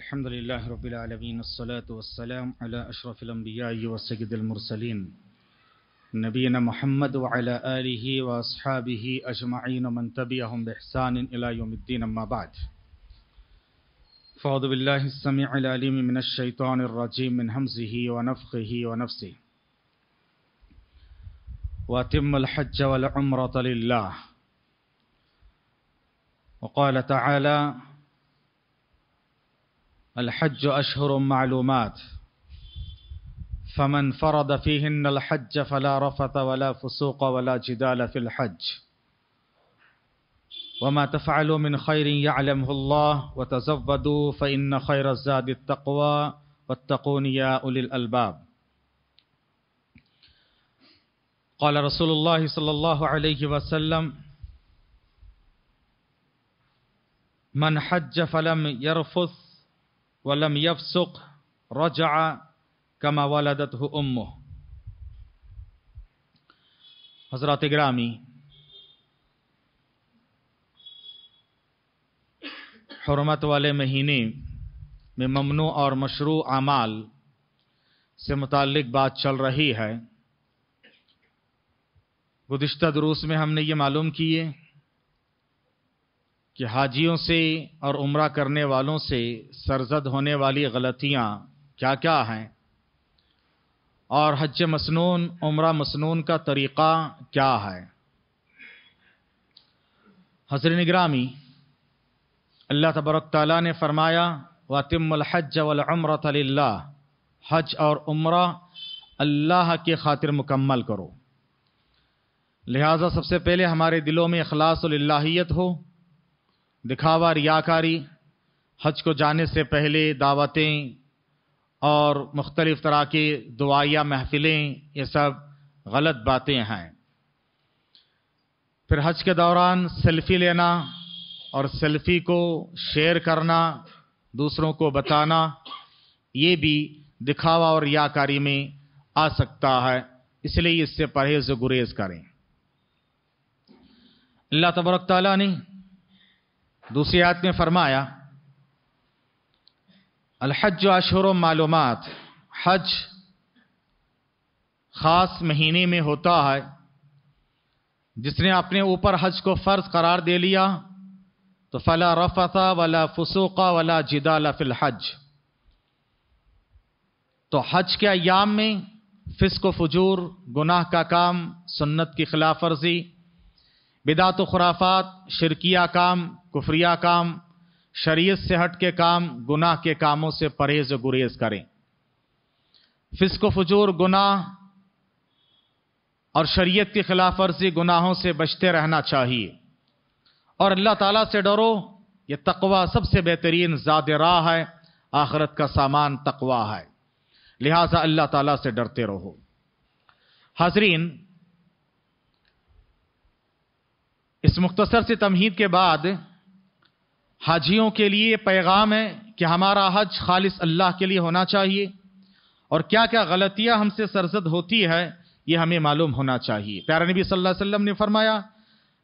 الحمد لله رب العالمين الصلاة والسلام على أشرف الأنبياء وسيد المرسلين نبينا محمد وعلى آله وأصحابه أجمعين ومن تبعهم بإحسان إلى يوم الدين أما بعد فأعوذ بالله السميع العليم من الشيطان الرجيم من همزه ونفخه ونفسه وأتم الحج والعمرة لله وقال تعالى الحج أشهر معلومات فمن فرض فيهن الحج فلا رفث ولا فسوق ولا جدال في الحج وما تفعلوا من خير يعلمه الله وتزودوا فإن خير الزاد التقوى واتقون يا أولي الألباب قال رسول الله صلى الله عليه وسلم من حج فلم يرفث walam yafsuq raja'a kama waladathu ummuh हजरत ग्रामी हरमत वाले महीने में ममनू और मशरू अमाल से मुतक बात चल रही है गुज्त दरूस में हमने ये मालूम किए कि हाजियों से और उम्र करने वालों से सरजद होने वाली गलतियाँ क्या क्या हैं और हज मसनून उम्र मसनून का तरीक़ा क्या है हजर निगरामी अल्लाह तबरक तला ने फरमाया वमर वमरतल्ला हज और उम्र अल्लाह की खातिर मुकम्मल करो लिहाजा सबसे पहले हमारे दिलों में अखलासियत हो दिखावा रियाकारी हज को जाने से पहले दावतें और मुख्तलिफ तरह की दुआया महफिलें ये सब गलत बातें हैं फिर हज के दौरान सेल्फ़ी लेना और सेल्फ़ी को शेयर करना दूसरों को बताना ये भी दिखावा और याकारी में आ सकता है इसलिए इससे परहेज गुरेज करें अल्लाह तबरक ताली ने दूसरी आयत में फरमाया अलहज अशहर मालूम हज ख़ास महीने में होता है जिसने अपने ऊपर हज को फ़र्ज करार दे लिया तो फ़ला रफा वला फसूका वला जिदा लफिल हज तो हज के अयाम में फिस्क फजूर गुनाह का काम सुन्नत की खिलाफ वर्जी बिदात खुराफात शिरकिया काम कुफरिया काम शरीयत से हट के काम गुनाह के कामों से परहेज गुरेज करें फिस्क फजूर गुनाह और शरीयत की खिलाफ वर्जी गुनाहों से बचते रहना चाहिए और अल्लाह ताला से डरो ये तकवा सबसे बेहतरीन ज़ाद राह है आखरत का सामान तकवा है लिहाजा अल्लाह ताला से डरते रहो हाजरीन इस मुख्तसर से तमहीद के बाद हाजियों के लिए पैगाम है कि हमारा हज खालिस अल्लाह के लिए होना चाहिए और क्या क्या गलतियां हमसे सरजद होती है ये हमें मालूम होना चाहिए प्यारा नबी सल्लल्लाहु अलैहि वसल्लम ने फरमाया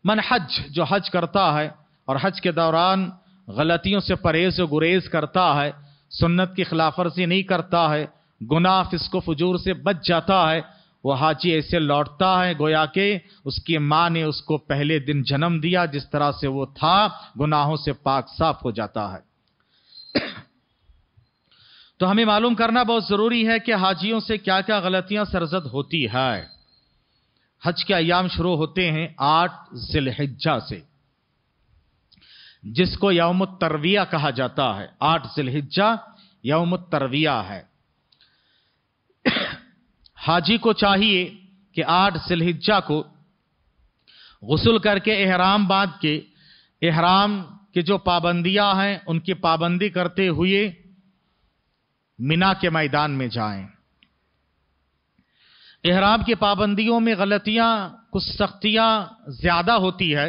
मन हज जो हज करता है और हज के दौरान गलतियों से परहेज और गुरेज करता है सुन्नत की खिलाफ वर्जी नहीं करता है गुनाह फिस्को फजूर से बच जाता है वो हाजी ऐसे लौटता है गोया के उसकी माँ ने उसको पहले दिन जन्म दिया जिस तरह से वो था गुनाहों से पाक साफ हो जाता है तो हमें मालूम करना बहुत ज़रूरी है कि हाजियों से क्या क्या गलतियां सरजद होती है हज के अयाम शुरू होते हैं आठ जिलहिज्जा से जिसको यौम तरविया कहा जाता है आठ जिलहिज्जा यौम तरविया है हाजी को चाहिए कि आठ सिलहिज्जा को गसल करके एहराम बांध के एहराम की जो पाबंदियां हैं उनकी पाबंदी करते हुए मीना के मैदान में जाएं एहराम की पाबंदियों में गलतियां कुछ सख्तियां ज्यादा होती है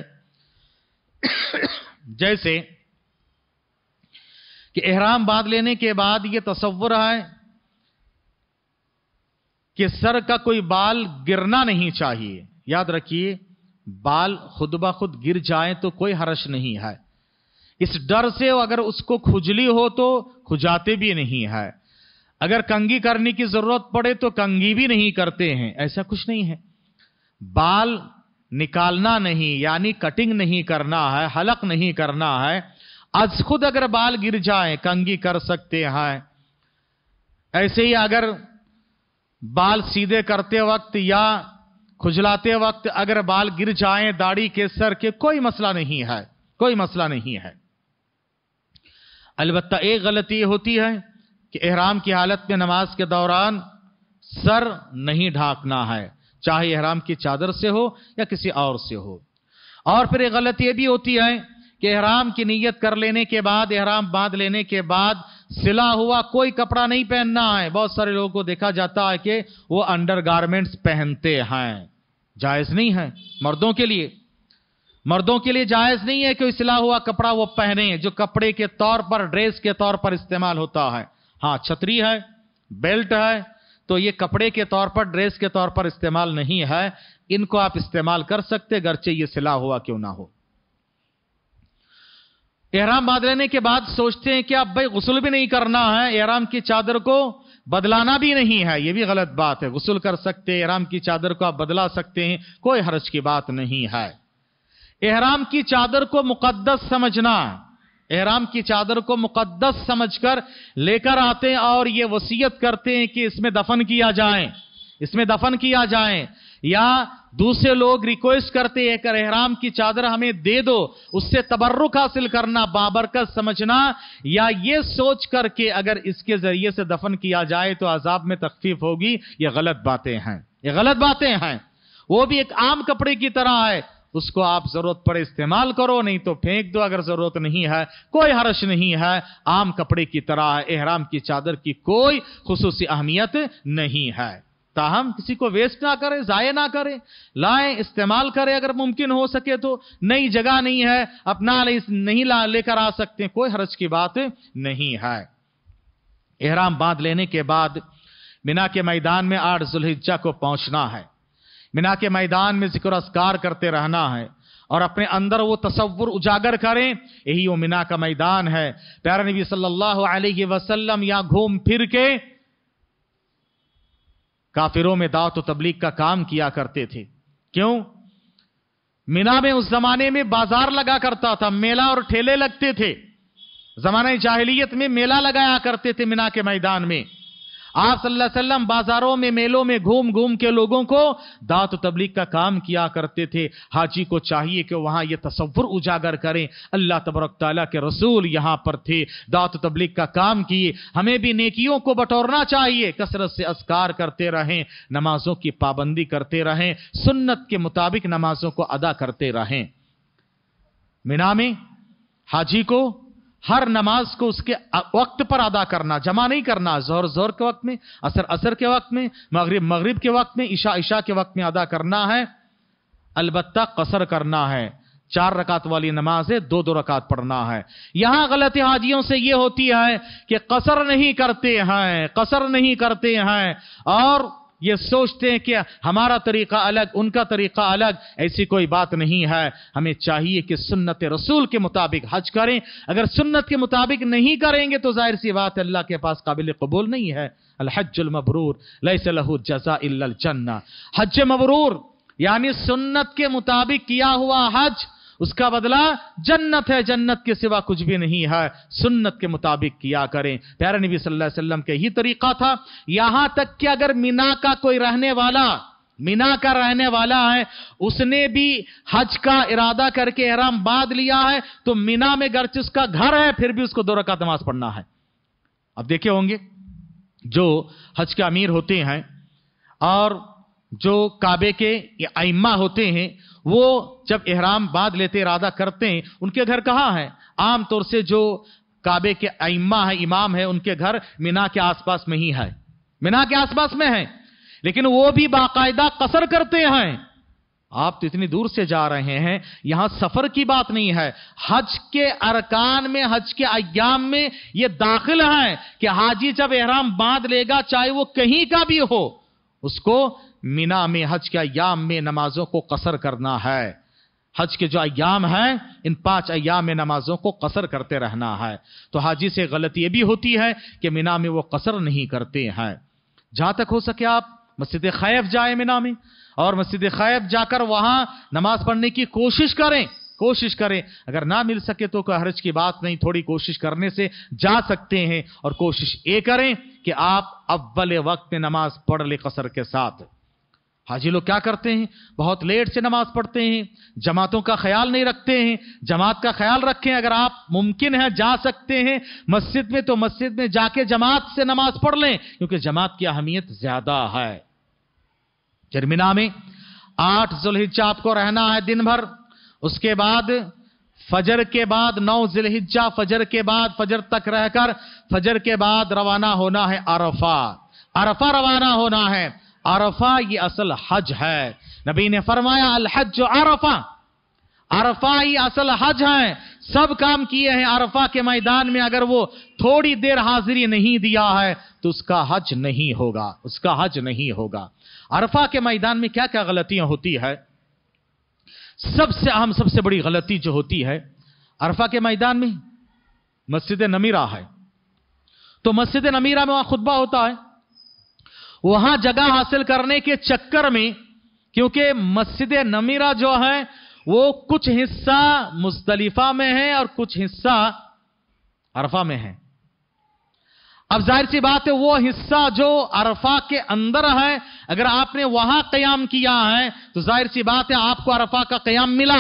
जैसे कि एहराम बांध लेने के बाद ये तस्वुर है कि सर का कोई बाल गिरना नहीं चाहिए याद रखिए बाल खुद ब खुद गिर जाए तो कोई हर्ष नहीं है इस डर से अगर उसको खुजली हो तो खुजाते भी नहीं है अगर कंगी करने की जरूरत पड़े तो कंगी भी नहीं करते हैं ऐसा कुछ नहीं है बाल निकालना नहीं यानी कटिंग नहीं करना है हलक नहीं करना है आज खुद अगर बाल गिर जाए कंगी कर सकते हैं ऐसे ही अगर बाल सीधे करते वक्त या खुजलाते वक्त अगर बाल गिर जाएं दाढ़ी के सर के कोई मसला नहीं है कोई मसला नहीं है अलबत् एक गलती होती है कि एहराम की हालत में नमाज के दौरान सर नहीं ढांकना है चाहे एहराम की चादर से हो या किसी और से हो और फिर एक गलती यह भी होती है कि एहराम की नीयत कर लेने के बाद एहराम बांध लेने के बाद सिला हुआ कोई कपड़ा नहीं पहनना है बहुत सारे लोगों को देखा जाता है कि वो अंडर गारमेंट्स पहनते हैं जायज नहीं है मर्दों के लिए मर्दों के लिए जायज नहीं है कि सिला हुआ कपड़ा वो पहने जो कपड़े के तौर पर ड्रेस के तौर पर इस्तेमाल होता है हाँ छतरी है बेल्ट है तो ये कपड़े के तौर पर ड्रेस के तौर पर इस्तेमाल नहीं है इनको आप इस्तेमाल कर सकते गरचे ये सिला हुआ क्यों ना हो एहराम लेने के बाद सोचते हैं कि अब भाई गुसल भी नहीं करना है एहराम की चादर को बदलाना भी नहीं है यह भी गलत बात है गुसल कर सकते हैं एहराम की चादर को आप बदला सकते हैं कोई हर्ज की बात नहीं है एहराम की चादर को मुकद्दस समझना एहराम की चादर को मुकद्दस समझकर लेकर आते हैं और ये वसीयत करते हैं कि इसमें दफन किया जाए इसमें दफन किया जाए या दूसरे लोग रिक्वेस्ट करते हैं कर एहराम की चादर हमें दे दो उससे तबर्रुक हासिल करना बाबरकत समझना या ये सोच करके अगर इसके जरिए से दफन किया जाए तो आजाब में तकफीफ होगी ये गलत बातें हैं ये गलत बातें हैं वो भी एक आम कपड़े की तरह है उसको आप जरूरत पड़े इस्तेमाल करो नहीं तो फेंक दो अगर जरूरत नहीं है कोई हर्ष नहीं है आम कपड़े की तरह एहराम की चादर की कोई खसूसी अहमियत नहीं है ताहम किसी को वेस्ट ना करें ज़ाय ना करें लाएं इस्तेमाल करें अगर मुमकिन हो सके तो नई जगह नहीं है अपना नहीं ला लेकर आ सकते कोई हर्ज की बात नहीं है एहराम बांध लेने के बाद मिना के मैदान में आठ जुल्हिज्जा को पहुंचना है मिना के मैदान में जिक्र असकार करते रहना है और अपने अंदर वो तस्वुर उजागर करें यही वो मिना का मैदान है प्यारा नबी सल्लल्लाहु अलैहि वसल्लम यहाँ घूम फिर के काफिरों में दावत व तबलीग का काम किया करते थे क्यों मीना में उस जमाने में बाजार लगा करता था मेला और ठेले लगते थे जमाने जाहिलियत में मेला लगाया करते थे मीना के मैदान में आप सल्लल्लाहु अलैहि वसल्लम बाजारों में मेलों में घूम घूम के लोगों को दात तबलीग का काम किया करते थे हाजी को चाहिए कि वहां यह तस्वुर उजागर करें अल्लाह तबरक ताली के रसूल यहां पर थे दात तबलीग का काम किए हमें भी नेकियों को बटोरना चाहिए कसरत से असकार करते रहें नमाजों की पाबंदी करते रहें सुन्नत के मुताबिक नमाजों को अदा करते रहें मीना में हाजी को हर नमाज को उसके वक्त पर अदा करना जमा नहीं करना जोर जोर के वक्त में असर असर के वक्त में मगरिब मगरिब के वक्त में ईशा ईशा के वक्त में अदा करना है अलबत् कसर करना है चार रकात वाली नमाज है दो दो रकात पढ़ना है यहां गलत हाजियों से यह होती है कि कसर नहीं करते हैं कसर नहीं करते हैं और ये सोचते हैं कि हमारा तरीका अलग उनका तरीका अलग ऐसी कोई बात नहीं है हमें चाहिए कि सुन्नत रसूल के मुताबिक हज करें अगर सुन्नत के मुताबिक नहीं करेंगे तो जाहिर सी बात अल्लाह के पास काबिल कबूल नहीं है अलहजुलमबरूर लहू जजा जन्ना हज मबरूर यानी सुन्नत के मुताबिक किया हुआ हज उसका बदला जन्नत है जन्नत के सिवा कुछ भी नहीं है सुन्नत के मुताबिक किया करें प्यारे नबी सल्लल्लाहु अलैहि वसल्लम के ही तरीका था यहां तक कि अगर मीना का कोई रहने वाला मीना का रहने वाला है उसने भी हज का इरादा करके एहराम बांध लिया है तो मीना में गर्च उसका घर है फिर भी उसको दो रकात नमाज पढ़ना है अब देखे होंगे जो हज के अमीर होते हैं और जो काबे के आइम्मा होते हैं वो जब एहराम बांध लेते इरादा करते हैं उनके घर कहाँ है आमतौर से जो काबे के आइम्मा है इमाम है उनके घर मीना के आसपास में ही है मीना के आसपास में है लेकिन वो भी बाकायदा कसर करते हैं आप तो इतनी दूर से जा रहे हैं यहां सफर की बात नहीं है हज के अरकान में हज के अयाम में ये दाखिल है कि हाजी जब एहराम बांध लेगा चाहे वो कहीं का भी हो उसको मीना में हज के अयाम में नमाजों को कसर करना है हज के जो अयाम हैं इन पांच अयाम में नमाजों को कसर करते रहना है तो हाजी से गलती ये भी होती है कि मीना में वो कसर नहीं करते हैं जहां तक हो सके आप मस्जिद खैफ जाए मीना में और मस्जिद खैफ जाकर वहां नमाज पढ़ने की कोशिश करें कोशिश करें अगर ना मिल सके तो कोई हर्ज की बात नहीं थोड़ी कोशिश करने से जा सकते हैं और कोशिश ये करें कि आप अव्वल वक्त में नमाज पढ़ ले कसर के साथ हाजी लोग क्या करते हैं बहुत लेट से नमाज पढ़ते हैं जमातों का ख्याल नहीं रखते हैं जमात का ख्याल रखें अगर आप मुमकिन है जा सकते हैं मस्जिद में तो मस्जिद में जाके जमात से नमाज पढ़ लें क्योंकि जमात की अहमियत ज्यादा है जर्मिना में आठ जुल्हिज्जा आपको रहना है दिन भर उसके बाद फजर के बाद नौ जिलहिज्जा फजर के बाद फजर तक रहकर फजर के बाद रवाना होना है अरफा अरफा रवाना होना है अरफा ये असल हज है नबी ने फरमाया अल हज अरफा अरफा ही असल हज है सब काम किए हैं अरफा के मैदान में अगर वो थोड़ी देर हाजिरी नहीं दिया है तो उसका हज नहीं होगा उसका हज नहीं होगा अरफा के मैदान में क्या क्या गलतियां होती है सबसे अहम सबसे बड़ी गलती जो होती है अरफा के मैदान में मस्जिद नमीरा है तो मस्जिद नमीरा में वहां खुतबा होता है वहां जगह हासिल करने के चक्कर में क्योंकि मस्जिद नमीरा जो है वो कुछ हिस्सा मुस्तलिफा में है और कुछ हिस्सा अरफा में है अब जाहिर सी बात है वो हिस्सा जो अरफा के अंदर है अगर आपने वहां कयाम किया है तो जाहिर सी बात है आपको अरफा का कयाम मिला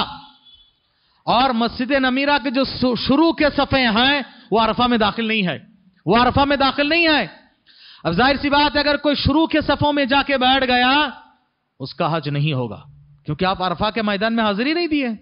और मस्जिद नमीरा के जो शुरू के सफ़े हैं वो अरफा में दाखिल नहीं है वो अरफा में दाखिल नहीं है अब जाहिर सी बात है अगर कोई शुरू के सफों में जाके बैठ गया उसका हज नहीं होगा क्योंकि आप अरफा के मैदान में हाजिरी नहीं दिए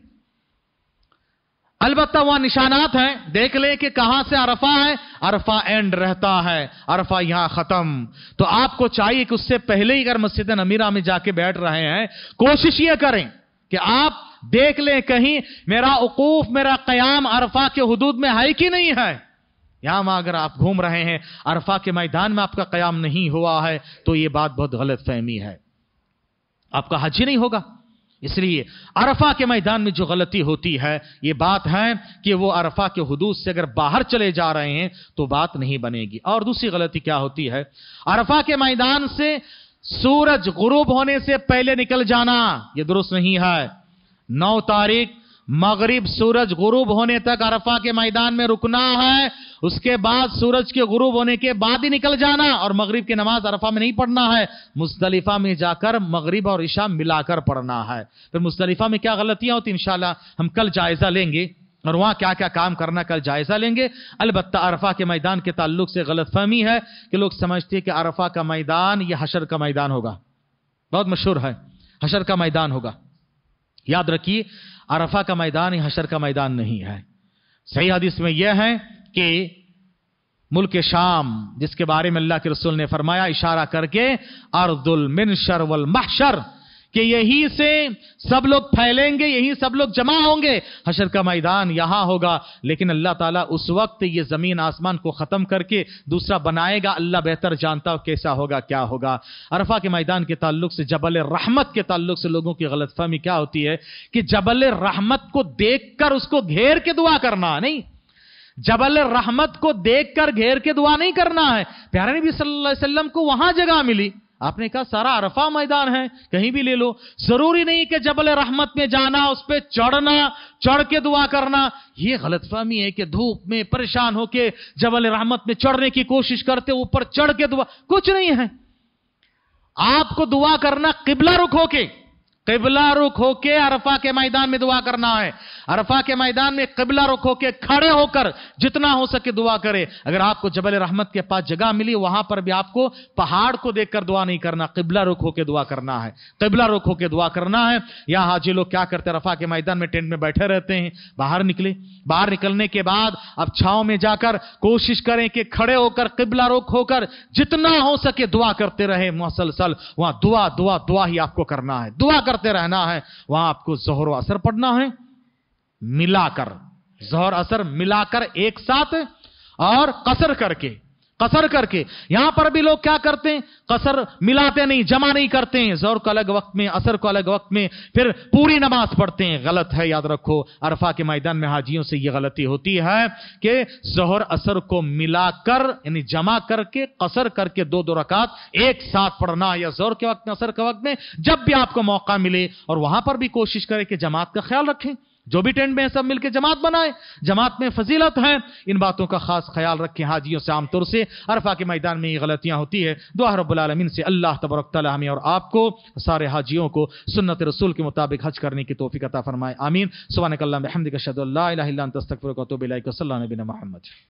अलबत् वहां निशानात हैं देख लें कि कहां से अरफा है अरफा एंड रहता है अरफा यहां खत्म तो आपको चाहिए कि उससे पहले ही अगर मस्जिद नमीरा में जाके बैठ रहे हैं कोशिश यह करें कि आप देख लें कहीं मेरा उकूफ मेरा कयाम अरफा के हदूद में है कि नहीं है यहां अगर आप घूम रहे हैं अरफा के मैदान में आपका कयाम नहीं हुआ है तो यह बात बहुत गलत फहमी है आपका हज ही नहीं होगा इसलिए अरफा के मैदान में जो गलती होती है यह बात है कि वो अरफा के हदूद से अगर बाहर चले जा रहे हैं तो बात नहीं बनेगी और दूसरी गलती क्या होती है अरफा के मैदान से सूरज गुरूब होने से पहले निकल जाना यह दुरुस्त नहीं है नौ तारीख मगरिब सूरज गुरूब होने तक अरफा के मैदान में रुकना है उसके बाद सूरज के गुरूब होने के बाद ही निकल जाना और मगरिब की नमाज अरफा में नहीं पढ़ना है मुस्तलिफा में जाकर मगरिब और ईशा मिलाकर पढ़ना है फिर मुस्तलिफा में क्या गलतियां होती इन हम कल जायजा लेंगे और वहां क्या क्या काम करना कल जायजा लेंगे अलबत् अरफा के मैदान के ताल्लुक से गलतफहमी है कि लोग समझते हैं कि अरफा का मैदान यह हशर का मैदान होगा बहुत मशहूर है हशर का मैदान होगा याद रखिए अरफा का मैदान ही हशर का मैदान नहीं है सही हदीस में यह है कि मुल्क शाम जिसके बारे में अल्लाह के रसूल ने फरमाया इशारा करके अर्दुल मिनशर वल महशर कि यहीं से सब लोग फैलेंगे यहीं सब लोग जमा होंगे हशर का मैदान यहां होगा लेकिन अल्लाह ताला उस वक्त ये जमीन आसमान को खत्म करके दूसरा बनाएगा अल्लाह बेहतर जानता हो कैसा होगा क्या होगा अरफा के मैदान के ताल्लुक से जबल रहमत के ताल्लुक से लोगों की गलतफहमी क्या होती है कि जबल रहमत को देखकर उसको घेर के दुआ करना नहीं जबल रहमत को देखकर घेर के दुआ नहीं करना है प्यारे नबी सल्लल्लाहु अलैहि वसल्लम को वहां जगह मिली आपने कहा सारा अरफा मैदान है कहीं भी ले लो जरूरी नहीं कि जबल रहमत में जाना उस पर चढ़ना चढ़ के दुआ करना यह गलतफहमी है कि धूप में परेशान होके जबल रहमत में चढ़ने की कोशिश करते ऊपर चढ़ के दुआ कुछ नहीं है आपको दुआ करना किबला रुख होके किबला रुख होके अरफा के मैदान में दुआ करना है अरफा के मैदान में किबला रुख होके खड़े होकर जितना हो सके दुआ करें अगर आपको जबल रहमत के पास जगह मिली वहां पर भी आपको पहाड़ को देखकर दुआ नहीं करना किबला रुख होके दुआ करना है किबला रुख होके दुआ करना है यहां हाजी लोग क्या करते हैं रफा के मैदान में टेंट में बैठे रहते हैं बाहर निकले बाहर निकलने के बाद अब छाव में जाकर कोशिश करें कि खड़े होकर किबला रुख होकर जितना हो सके दुआ करते रहे मुसलसल वहां दुआ दुआ दुआ ही आपको करना है दुआ कर करते रहना है वहां आपको जहर असर पढ़ना है मिलाकर जहर असर मिलाकर एक साथ और कसर करके कसर करके यहां पर भी लोग क्या करते हैं कसर मिलाते नहीं जमा नहीं करते हैं जोर को अलग वक्त में असर को अलग वक्त में फिर पूरी नमाज पढ़ते हैं गलत है याद रखो अरफा के मैदान में हाजियों से यह गलती होती है कि जहर असर को मिलाकर यानी जमा करके कसर करके दो दो रकात एक साथ पढ़ना या जोर के वक्त में असर के वक्त में जब भी आपको मौका मिले और वहां पर भी कोशिश करें कि जमात का ख्याल रखें जो भी टेंट में है सब मिलकर जमात बनाए जमात में फजीलत है इन बातों का खास ख्याल रखें हाजियों से आमतौर से अरफा के मैदान में ये गलतियां होती है दुआ रबालमीन से अल्लाह तबरक हमें और आपको सारे हाजियों को सुन्नत रसूल के मुताबिक हज करने की तोफ़ी अता फरमाए आमीन सुबह कल्ला महमद कशद तस्तफ़र कतुबिल्ला नबीन महमद